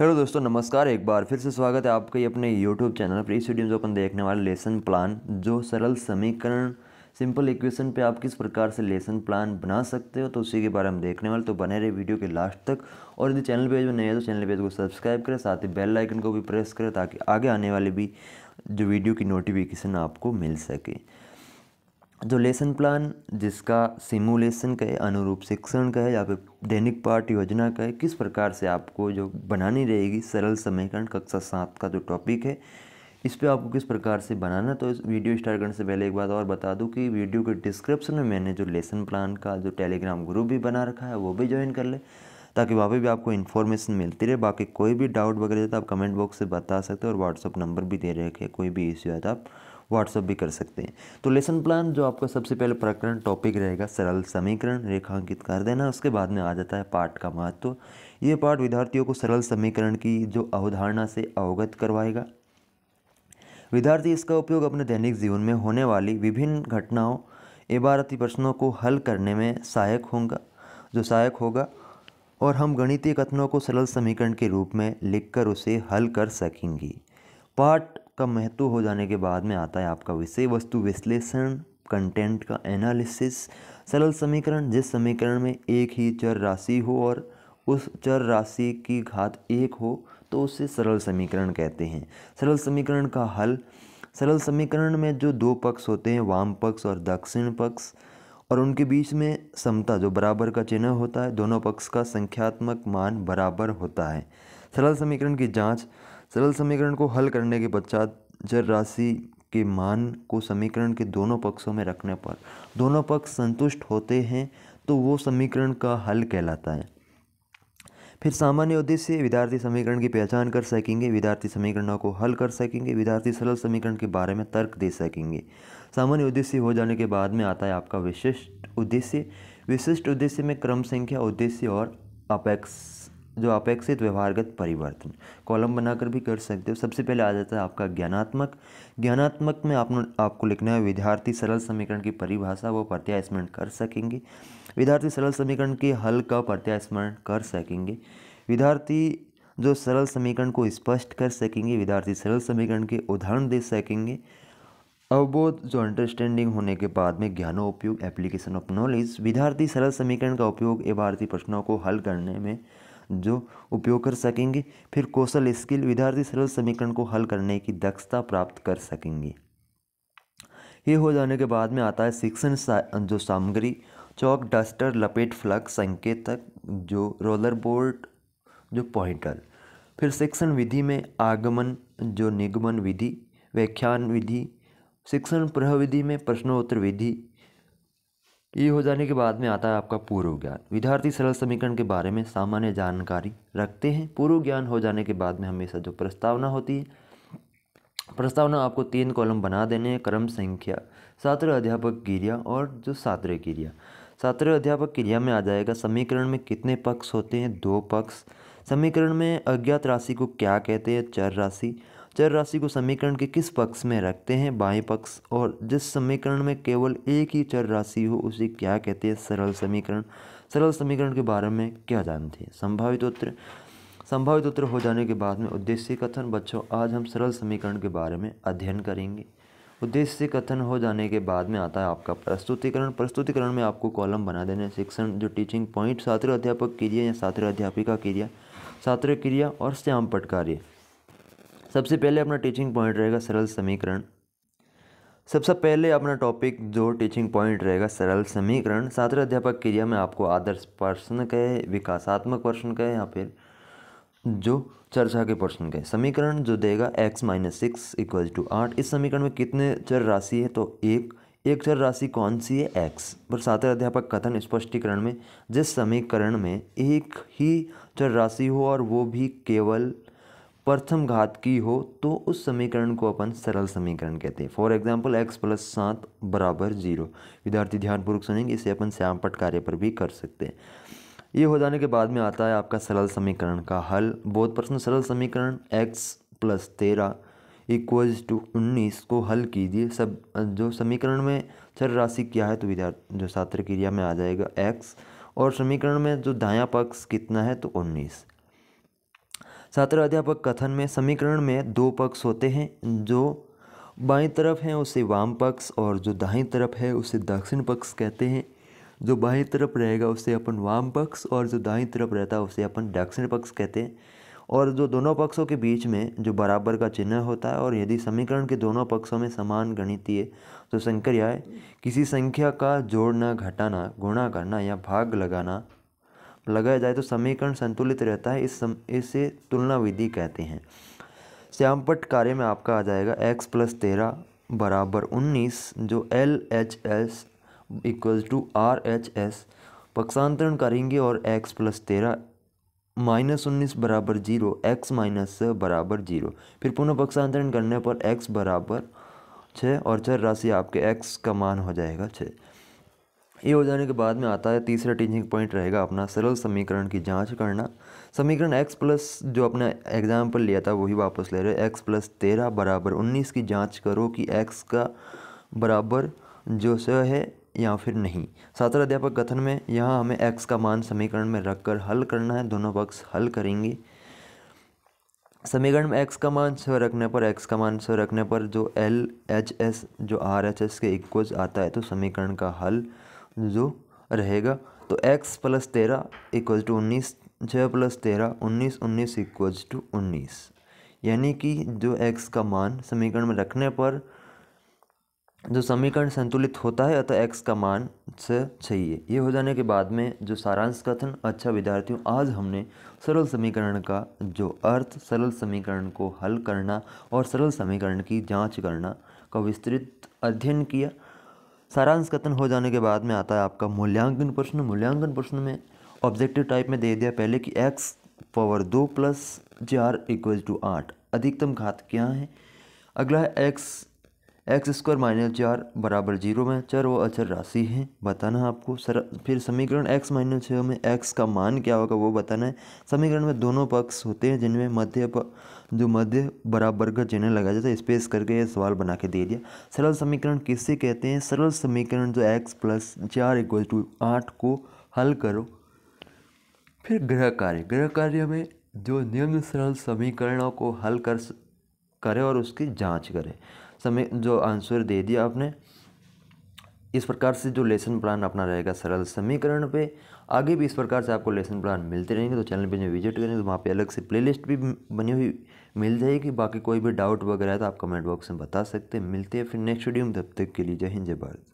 hello दोस्तों नमस्कार एक बार फिर से स्वागत है आपके अपने यूट्यूब चैनल पर इस वीडियो में अपन देखने वाले लेसन प्लान जो सरल समीकरण सिंपल इक्वेशन पे आप किस प्रकार से लेसन प्लान बना सकते हो तो उसी के बारे में देखने वाले तो बने रहे वीडियो के लास्ट तक और यदि चैनल पेज में नए हैं तो चैनल पेज को सब्सक्राइब करें साथ ही बेल आइकन को भी प्रेस करें ताकि आगे आने वाले भी जो वीडियो की नोटिफिकेशन आपको मिल सके जो लेसन प्लान जिसका सिमुलेशन का है अनुरूप शिक्षण का है या फिर दैनिक पाठ योजना का है किस प्रकार से आपको जो बनानी रहेगी सरल समीकरण कक्षा सात का जो टॉपिक है इस पर आपको किस प्रकार से बनाना तो इस वीडियो स्टार्ट करने से पहले एक बात और बता दूं कि वीडियो के डिस्क्रिप्शन में मैंने जो लेसन प्लान का जो टेलीग्राम ग्रुप भी बना रखा है वो भी ज्वाइन कर ले ताकि वहाँ पर भी आपको इन्फॉर्मेशन मिलती रहे बाकी कोई भी डाउट वगैरह तो आप कमेंट बॉक्स से बता सकते हो और व्हाट्सअप नंबर भी दे रखे कोई भी इश्यू है तो आप व्हाट्सअप भी कर सकते हैं तो लेसन प्लान जो आपका सबसे पहले प्रकरण टॉपिक रहेगा सरल समीकरण रेखांकित कर देना उसके बाद में आ जाता है पाठ का महत्व ये पाठ विद्यार्थियों को सरल समीकरण की जो अवधारणा से अवगत करवाएगा विद्यार्थी इसका उपयोग अपने दैनिक जीवन में होने वाली विभिन्न घटनाओं इबारती प्रश्नों को हल करने में सहायक होगा जो सहायक होगा और हम गणितीय कथनों को सरल समीकरण के रूप में लिखकर उसे हल कर सकेंगी पाठ का महत्व हो जाने के बाद में आता है आपका विषय वस्तु विश्लेषण कंटेंट का एनालिसिस सरल समीकरण जिस समीकरण में एक ही चर राशि हो और उस चर राशि की घात एक हो तो उसे सरल समीकरण कहते हैं सरल समीकरण का हल सरल समीकरण में जो दो पक्ष होते हैं वाम पक्ष और दक्षिण पक्ष और उनके बीच में समता जो बराबर का चिन्ह होता है दोनों पक्ष का संख्यात्मक मान बराबर होता है सरल समीकरण की जांच सरल समीकरण को हल करने के पश्चात जर राशि के मान को समीकरण के दोनों पक्षों में रखने पर दोनों पक्ष संतुष्ट होते हैं तो वो समीकरण का हल कहलाता है फिर सामान्य उद्देश्य विद्यार्थी समीकरण की पहचान कर सकेंगे विद्यार्थी समीकरणों को हल कर सकेंगे विद्यार्थी सरल समीकरण के बारे में तर्क दे सकेंगे सामान्य उद्देश्य हो जाने के बाद में आता है आपका विशिष्ट उद्देश्य विशिष्ट उद्देश्य में क्रम संख्या उद्देश्य और अपेक्ष जो अपेक्षित व्यवहारगत परिवर्तन कॉलम बनाकर भी कर सकते हो सबसे पहले आ जाता है आपका ज्ञानात्मक ज्ञानात्मक में आपने आपको लिखना है विद्यार्थी सरल समीकरण की परिभाषा वो प्रत्यास्मरण कर सकेंगे विद्यार्थी सरल समीकरण के हल का प्रत्यास्मरण कर सकेंगे विद्यार्थी जो सरल समीकरण को स्पष्ट कर सकेंगे विद्यार्थी सरल समीकरण के उदाहरण दे सकेंगे अवबोध जो अंडरस्टैंडिंग होने के बाद में ज्ञानोपयोग एप्लीकेशन ऑफ नॉलेज विद्यार्थी सरल समीकरण का उपयोग भारतीय प्रश्नों को हल करने में जो उपयोग कर सकेंगे फिर कौशल स्किल विद्यार्थी सरल समीकरण को हल करने की दक्षता प्राप्त कर सकेंगे ये हो जाने के बाद में आता है शिक्षण सा, जो सामग्री चौक डस्टर लपेट फ्लग संकेतक जो रोलर बोर्ड जो पॉइंटर फिर शिक्षण विधि में आगमन जो निगमन विधि व्याख्यान विधि शिक्षण प्रह विधि में प्रश्नोत्तर विधि ये हो जाने के बाद में आता है आपका पूर्व ज्ञान विद्यार्थी सरल समीकरण के बारे में सामान्य जानकारी रखते हैं पूर्व ज्ञान हो जाने के बाद में हमेशा जो प्रस्तावना होती है प्रस्तावना आपको तीन कॉलम बना देने हैं क्रम संख्या सात्र अध्यापक क्रिया और जो सात्र क्रिया सात्र अध्यापक क्रिया में आ जाएगा समीकरण में कितने पक्ष होते हैं दो पक्ष समीकरण में अज्ञात राशि को क्या कहते हैं चर राशि चर राशि को समीकरण के किस पक्ष में रखते हैं बाएं पक्ष और जिस समीकरण में केवल एक ही चर राशि हो उसे क्या कहते हैं सरल समीकरण सरल समीकरण के बारे में क्या जानते हैं संभावित उत्तर संभावित उत्तर हो जाने के बाद में उद्देश्य कथन बच्चों आज हम सरल समीकरण के बारे में अध्ययन करेंगे उद्देश्य कथन हो जाने के बाद में आता है आपका प्रस्तुतिकरण प्रस्तुतिकरण में आपको कॉलम बना देने शिक्षण जो टीचिंग पॉइंट छात्र अध्यापक क्रिया या छात्र अध्यापिका क्रिया छात्र क्रिया और श्याम पट कार्य सबसे पहले अपना टीचिंग पॉइंट रहेगा सरल समीकरण सबसे सब पहले अपना टॉपिक जो टीचिंग पॉइंट रहेगा सरल समीकरण सातवें अध्यापक क्रिया में आपको आदर्श प्रश्न कहे विकासात्मक प्रश्न कहे या फिर जो चर्चा के प्रश्न कहे समीकरण जो देगा X minus six equal to आठ इस समीकरण में कितने चर राशि है तो एक एक चर राशि कौन सी है एक्स पर छात्र अध्यापक कथन स्पष्टीकरण में जिस समीकरण में एक ही चर राशि हो और वो भी केवल प्रथम घात की हो तो उस समीकरण को अपन सरल समीकरण कहते हैं फॉर एग्जाम्पल एक्स प्लस सात बराबर जीरो विद्यार्थी ध्यानपूर्वक सुनेंगे इसे अपन श्यामपट कार्य पर भी कर सकते हैं ये हो जाने के बाद में आता है आपका सरल समीकरण का हल बहुत प्रश्न सरल समीकरण एक्स प्लस तेरह इक्वल टू उन्नीस को हल कीजिए सब जो समीकरण में चर राशि क्या है तो विद्यार्थी जो छात्र क्रिया में आ जाएगा एक्स और समीकरण में जो दाया पक्ष कितना है तो उन्नीस छात्र अध्यापक कथन में समीकरण में दो पक्ष होते हैं जो बाई तरफ है उसे वाम पक्ष और जो दाहिनी तरफ है उसे दक्षिण पक्ष कहते हैं जो बाई तरफ रहेगा उसे अपन वाम पक्ष और जो दाहिनी तरफ रहता है उसे अपन दक्षिण पक्ष कहते हैं और जो दोनों पक्षों के बीच में जो बराबर का चिन्ह होता है और यदि समीकरण के दोनों पक्षों में समान गणितीय तो संक्रिया किसी संख्या का जोड़ना घटाना गुणा करना या भाग लगाना लगाया जाए तो समीकरण संतुलित रहता है इस सम, इसे तुलना विधि कहते हैं श्यामपट कार्य में आपका आ जाएगा x प्लस तेरह बराबर उन्नीस जो L H S equal to R H S पक्षांतरण करेंगे और x प्लस तेरह माइनस उन्नीस बराबर जीरो एक्स माइनस बराबर जीरो फिर पुनः पक्षांतरण करने पर x बराबर छः और छः राशि आपके x का मान हो जाएगा छः ये हो जाने के बाद में आता है तीसरा टीचिंग पॉइंट रहेगा अपना सरल समीकरण की जांच करना समीकरण x प्लस जो अपने एग्जाम्पल लिया था वही वापस ले रहे x प्लस तेरह बराबर उन्नीस की जांच करो कि x का बराबर जो स है या फिर नहीं छात्र अध्यापक कथन में यहाँ हमें x का मान समीकरण में रखकर हल करना है दोनों पक्ष हल करेंगे समीकरण में x का मान छः रखने पर x का मान छः रखने पर जो एल एच एस जो आर एच एस के इक्वल्स आता है तो समीकरण का हल जो रहेगा तो x प्लस तेरह इक्वल टू उन्नीस छः प्लस तेरह उन्नीस उन्नीस इक्वल टू उन्नीस यानी कि जो x का मान समीकरण में रखने पर जो समीकरण संतुलित होता है अतः x का मान से चाहिए ये हो जाने के बाद में जो सारांश कथन अच्छा विद्यार्थियों आज हमने सरल समीकरण का जो अर्थ सरल समीकरण को हल करना और सरल समीकरण की जांच करना का विस्तृत अध्ययन किया सारांश कथन हो जाने के बाद में आता है आपका मूल्यांकन प्रश्न मूल्यांकन प्रश्न में ऑब्जेक्टिव टाइप में दे दिया पहले कि एक्स पावर दो plus J R equal to आठ अधिकतम घात क्या है अगला है एक्स एक्स स्क्वायर माइनस चार बराबर जीरो में चार वो अचर राशि है बताना है आपको सर फिर समीकरण एक्स माइनस छः में एक्स का मान क्या होगा वो बताना है समीकरण में दोनों पक्ष होते हैं जिनमें मध्य प जो मध्य बराबर का चिन्ह लगाया जाता है स्पेस करके ये सवाल बना के दे दिया सरल समीकरण किससे कहते हैं सरल समीकरण जो एक्स प्लस चार इक्वल टू आठ को हल करो फिर गृह कार्य गृह कार्य में जो निम्न सरल समीकरणों को हल कर करें और उसकी जाँच करें समय जो आंसर दे दिया आपने इस प्रकार से जो लेसन प्लान अपना रहेगा सरल समीकरण पे आगे भी इस प्रकार से आपको लेसन प्लान मिलते रहेंगे तो चैनल पे जो विजिट करेंगे तो वहाँ पे अलग से प्लेलिस्ट भी बनी हुई मिल जाएगी बाकी कोई भी डाउट वगैरह है तो आप कमेंट बॉक्स में बता सकते हैं मिलते हैं फिर नेक्स्ट वीडियो में तब तक के लिए जय हिंद जय भारत